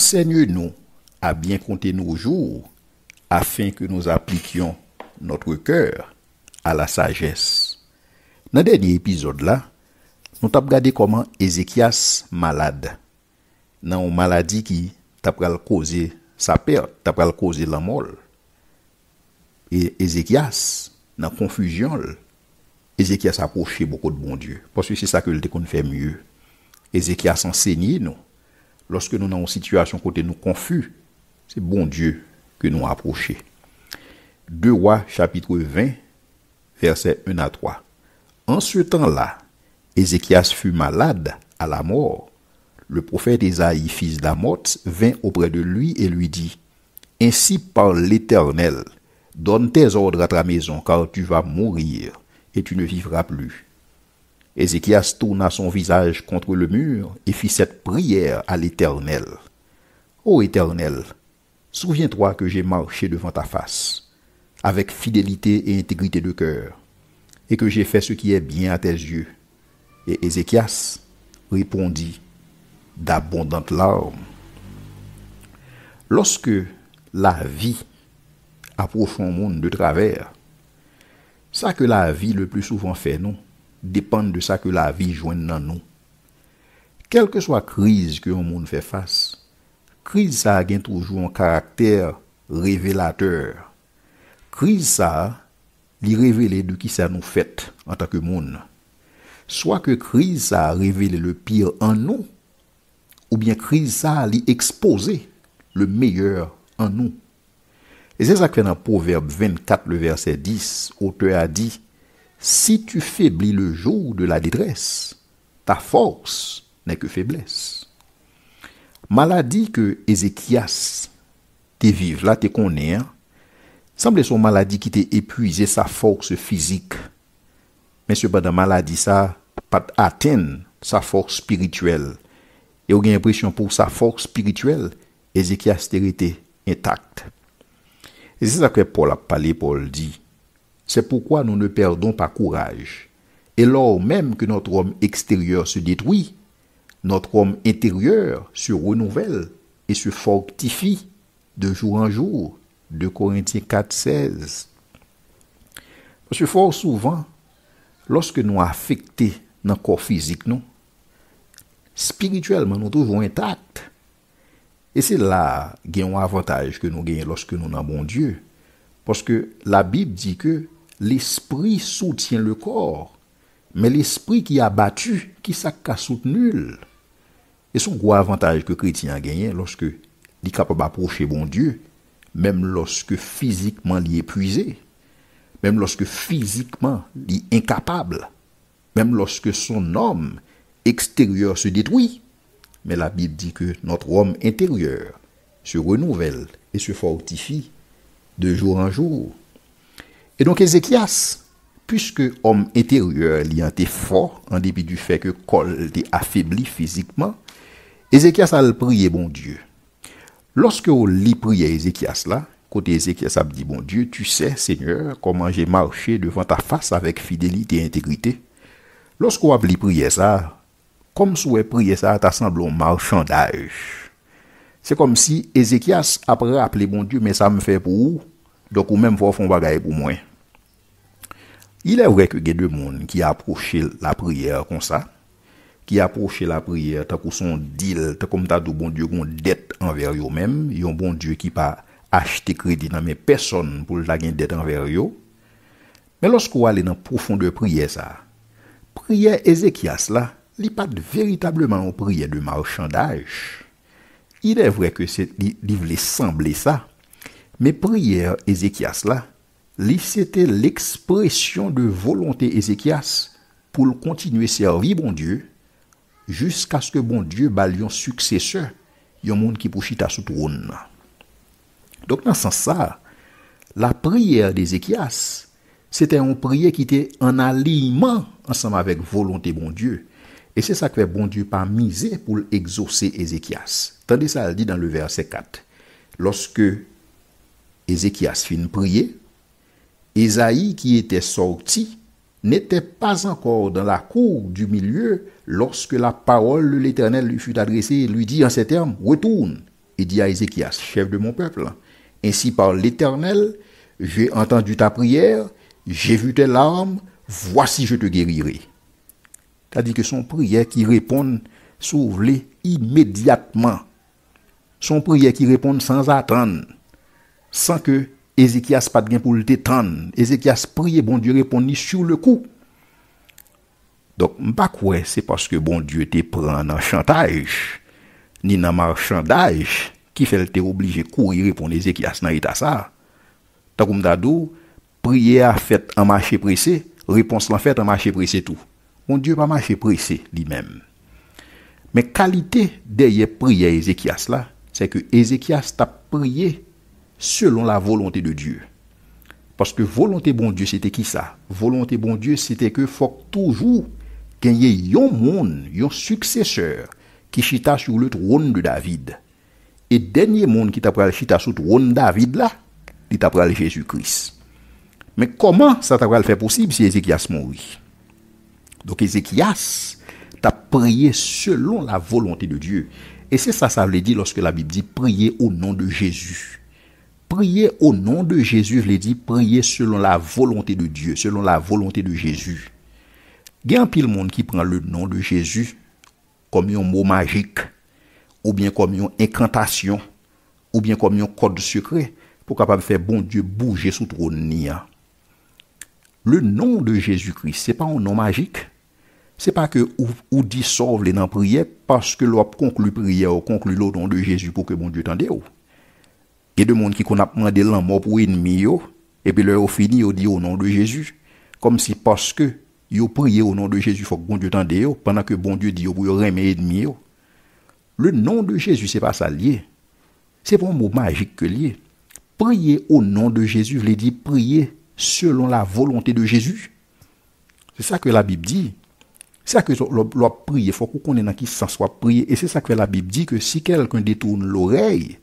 Ensenye nou a byen konte nou jou Afen ke nou aplikyon notre kèr A la sajes Nan denye epizode la Nou tap gade koman Ezekias malade Nan ou maladi ki tap gale kose sa pèr Tap gale kose la mol Ezekias nan konfujyon l Ezekias aposhe boko de bon die Poswè si sa kèlte kon fè mye Ezekias ensegnye nou lorsque nous avons en situation côté nous confus, c'est bon Dieu que nous approchons. Deux rois chapitre 20, versets 1 à 3. En ce temps-là, Ézéchias fut malade à la mort. Le prophète Ésaïe, fils d'Amoth, vint auprès de lui et lui dit, Ainsi parle l'Éternel, donne tes ordres à ta maison, car tu vas mourir, et tu ne vivras plus. Ézéchias tourna son visage contre le mur et fit cette prière à l'Éternel. Ô Éternel, souviens-toi que j'ai marché devant ta face, avec fidélité et intégrité de cœur, et que j'ai fait ce qui est bien à tes yeux. Et Ézéchias répondit d'abondantes larmes. Lorsque la vie approche un monde de travers, ça que la vie le plus souvent fait, non, dépendent de ça que la vie joigne dans nous. Quelle que soit la crise que le monde fait face, crise ça a toujours un caractère révélateur. Crise ça, révélé de qui ça nous fait en tant que monde. Soit que crise ça a révélé le pire en nous, ou bien crise ça a exposé le meilleur en nous. Et c'est ça que dans Proverbe 24, le verset 10, auteur a dit, si tu faiblis le jour de la détresse, ta force n'est que faiblesse. Maladie que Ézéchias te vive là, te connaît, semble son maladie qui t'a épuisé sa force physique. Mais ce cependant, maladie ça, pas sa force spirituelle. Et on a l'impression pour sa force spirituelle, Ézéchias était intact. Et c'est ça que Paul a parlé, Paul dit, c'est pourquoi nous ne perdons pas courage. Et lors même que notre homme extérieur se détruit, notre homme intérieur se renouvelle et se fortifie de jour en jour. De Corinthiens 4, 16. Parce que fort souvent, lorsque nous affectés dans le corps physique, nous, spirituellement, nous trouvons intacts. Et c'est là qu'il y a un avantage que nous gagnons lorsque nous avons Dieu. Parce que la Bible dit que l'esprit soutient le corps, mais l'esprit qui a battu, qui sa' qu'a soutenu. Et son gros avantage que chrétien a gagné lorsque il est capable d'approcher bon Dieu, même lorsque physiquement il est épuisé, même lorsque physiquement il est incapable, même lorsque son homme extérieur se détruit. Mais la Bible dit que notre homme intérieur se renouvelle et se fortifie de jour en jour. Et donc Ézéchias, puisque homme intérieur li fort, en dépit du fait que col était affaibli physiquement, Ézéchias a prié bon Dieu. Lorsque on lit prier Ézéchias là, côté Ézéchias a dit bon Dieu, tu sais Seigneur comment j'ai marché devant ta face avec fidélité et intégrité. Lorsqu'on a prié ça, comme souhait prié ça, ça semble un marchandage. C'est comme si Ézéchias après appelé bon Dieu, mais ça me fait pour où donc ou même vous un bagage pour moi. Ilè vre ke gen de moun ki aproche la prier kon sa, ki aproche la prier ta kouson dil, ta kom ta dou bon dieu kon det enver yo menm, yon bon dieu ki pa achete kredi nan men person pou la gen det enver yo, men los ko wale nan profonde prier sa, prier Ezekias la, li pat veritableman prier de marchandaj. Ilè vre ke li vle semble sa, men prier Ezekias la, c'était l'expression de volonté Ézéchias pour continuer à servir bon Dieu jusqu'à ce que bon Dieu bal un successeur, un monde qui pour sous trône. Donc dans ce sens ça, la prière d'Ézéchias, c'était une prière qui était en alignement ensemble avec volonté bon Dieu. Et c'est ça que fait bon Dieu par misé pour exaucer Ézéchias. Tandis ça, elle dit dans le verset 4. Lorsque Ézéchias finit prier, Esaïe qui était sorti n'était pas encore dans la cour du milieu lorsque la parole de l'Éternel lui fut adressée et lui dit en ces termes, retourne et dit à Ézéchias, chef de mon peuple, ainsi par l'Éternel, j'ai entendu ta prière, j'ai vu tes larmes, voici je te guérirai. C'est-à-dire que son prière qui répond, sauve immédiatement. Son prière qui répond sans attendre, sans que Ezekias pat gen pou li te tan. Ezekias priye, bon die repon ni sur le kou. Donk, mba kouè, se paske bon die te pren nan chantage, ni nan marchandaj, ki fel te oblije kou yi repon Ezekias nan ita sa. Takoum dadou, priye a fèt a mâche presè, repons lan fèt a mâche presè tou. Bon die pa mâche presè li men. Men kalite deye priye Ezekias la, se ke Ezekias ta priye selon la volonté de Dieu. Parce que volonté bon Dieu, c'était qui ça Volonté bon Dieu, c'était que faut toujours gagner un monde, un successeur qui chita sur le trône de David. Et dernier monde qui à chita sur le trône de David là, il t'a Jésus-Christ. Mais comment ça t'a le faire possible si Ézéchias mourit Donc Ézéchias t'a prié selon la volonté de Dieu. Et c'est ça ça veut dire lorsque la Bible dit prier au nom de Jésus. Priez au nom de Jésus, je l'ai dit, Priez selon la volonté de Dieu, selon la volonté de Jésus. Il y a un pile monde qui prend le nom de Jésus comme un mot magique, ou bien comme une incantation, ou bien comme un code secret pour capable faire bon Dieu bouger sous trône. Le nom de Jésus-Christ, c'est pas un nom magique. C'est pas que ou, dites sauve les prière parce que l'on conclut prière ou conclut le nom de Jésus pour que bon Dieu t'en ou. Il y a des gens qui ont demandé la pour ennemi et puis ont fini ils dit au nom de Jésus comme si parce que ils prié au nom de Jésus faut que bon Dieu tende pendant que bon Dieu dit yo pour remer ennemi yo. Le nom de Jésus c'est pas ça lié. C'est pas un mot magique que lié. Prier au nom de Jésus veut dire prier selon la volonté de Jésus. C'est ça que la Bible dit. C'est ça que l'on prier, faut qu'on ait dans qui s'en soit prié. et c'est ça que la Bible dit que si quelqu'un détourne l'oreille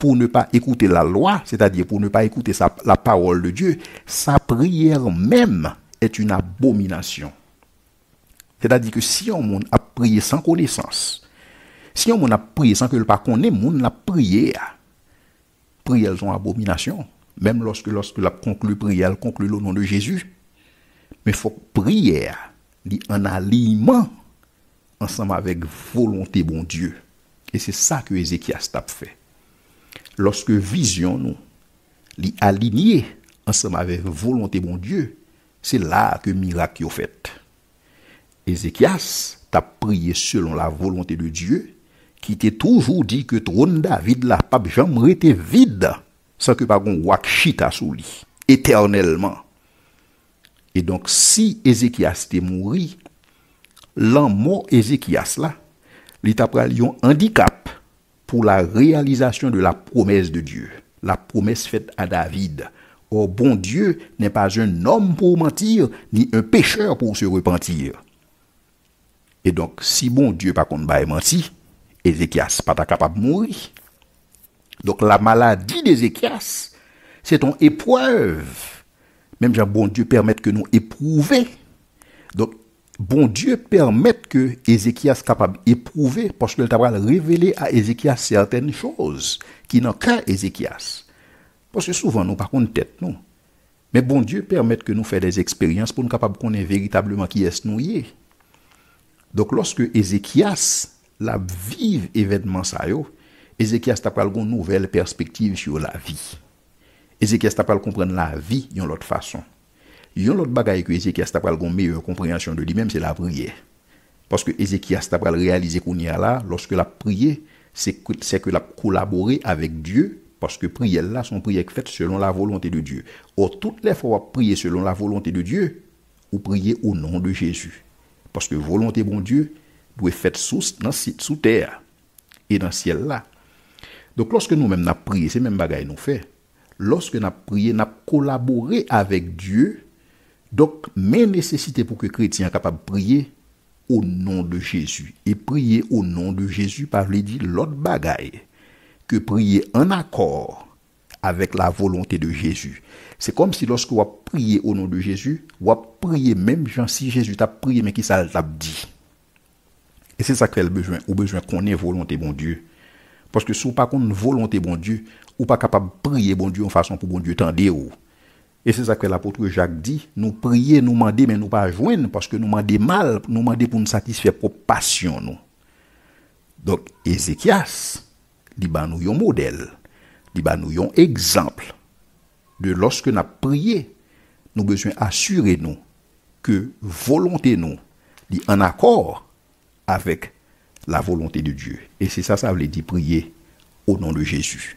pour ne pas écouter la loi, c'est-à-dire pour ne pas écouter la parole de Dieu, sa prière même est une abomination. C'est-à-dire que si on a prié sans connaissance, si on a prié sans que le pas connaît, monde a prié. Prières sont abomination. Même lorsque, lorsque la conclue prière, elle conclut le nom de Jésus. Mais il faut que prière dit en aliment ensemble avec volonté bon Dieu. Et c'est ça que Ézéchias a fait. Lorske vizyon nou li alinye ansem ave volonté bon dieu, se la ke mirak yo fèt. Ezekias tap priye selon la volonté de dieu ki te toujou di ke tronda vid la pap jam rete vid sa ke pa gon wak chita sou li, eternelman. E donk si Ezekias te mouri, lan mo Ezekias la, li tap pral yon handicap pour la réalisation de la promesse de Dieu, la promesse faite à David. Or, bon Dieu n'est pas un homme pour mentir, ni un pécheur pour se repentir. Et donc, si bon Dieu par contre mentir, menti, Ézéchias pas capable de mourir. Donc la maladie d'Ézéchias, c'est une épreuve. Même si bon Dieu permet que nous éprouver. Donc bon Dieu permette que Ézéchias soit capable d'éprouver, parce qu'il a révélé à Ézéchias certaines choses qui n'ont qu'à Ézéchias. Parce que souvent, nous, par contre, tête, non. Mais bon Dieu permette que nous fassions des expériences pour nous capables qu'on connaître véritablement qui est nous Donc, lorsque Ézéchias, la vive événement ça, Ézéchias t'a une nouvelle perspective sur la vie. Ézéchias t'a pas comprendre la vie d'une autre façon. Yon l'autre bagaille que Ézéchias a une meilleure compréhension de lui-même, c'est la prière. Parce que Ézéchias a réalisé qu'on y a là, lorsque la prière, c'est que la collaborer avec Dieu, parce que prière là, son prière est faite selon la volonté de Dieu. Or, toutes les fois prier selon la volonté de Dieu, ou prier au nom de Jésus. Parce que volonté bon Dieu doit être faite sous, terre et dans le ciel là. Donc, lorsque nous-mêmes n'a prié, c'est même bagaille nous fait. Lorsque n'a prié, n'a collaboré avec Dieu donc, mes nécessités pour que les chrétiens soient capables de prier au nom de Jésus. Et prier au nom de Jésus, par le dit, l'autre bagaille, que prier en accord avec la volonté de Jésus. C'est comme si lorsque vous priez au nom de Jésus, vous priez même si Jésus t'a prié, mais qui ça t'a dit. Et c'est ça qu'elle a besoin, avez besoin qu'on ait volonté, bon Dieu. Parce que si vous pas une volonté, bon Dieu, ou pas capable de prier, bon Dieu, en façon pour bon Dieu, t'en vous et c'est ça que l'apôtre Jacques dit, nous prier, nous demander, mais nous pas joindre, parce que nous demandons mal, nous demander pour nous satisfaire pour passion. Nous. Donc, Ézéchias, il bah, nous un modèle, il bah, nous un exemple de lorsque nous prié, nous besoin assurer nous que volonté nous est en accord avec la volonté de Dieu. Et c'est ça, ça veut dire prier au nom de Jésus.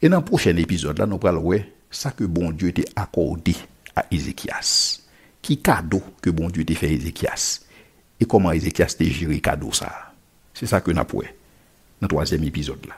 Et dans le prochain épisode, là, nous parlerons ça que bon Dieu t'a accordé à Ézéchias. Qui cadeau que bon Dieu t'a fait à Ézéchias. Et comment Ézéchias t'a géré cadeau ça. C'est ça que nous avons dans le troisième épisode là.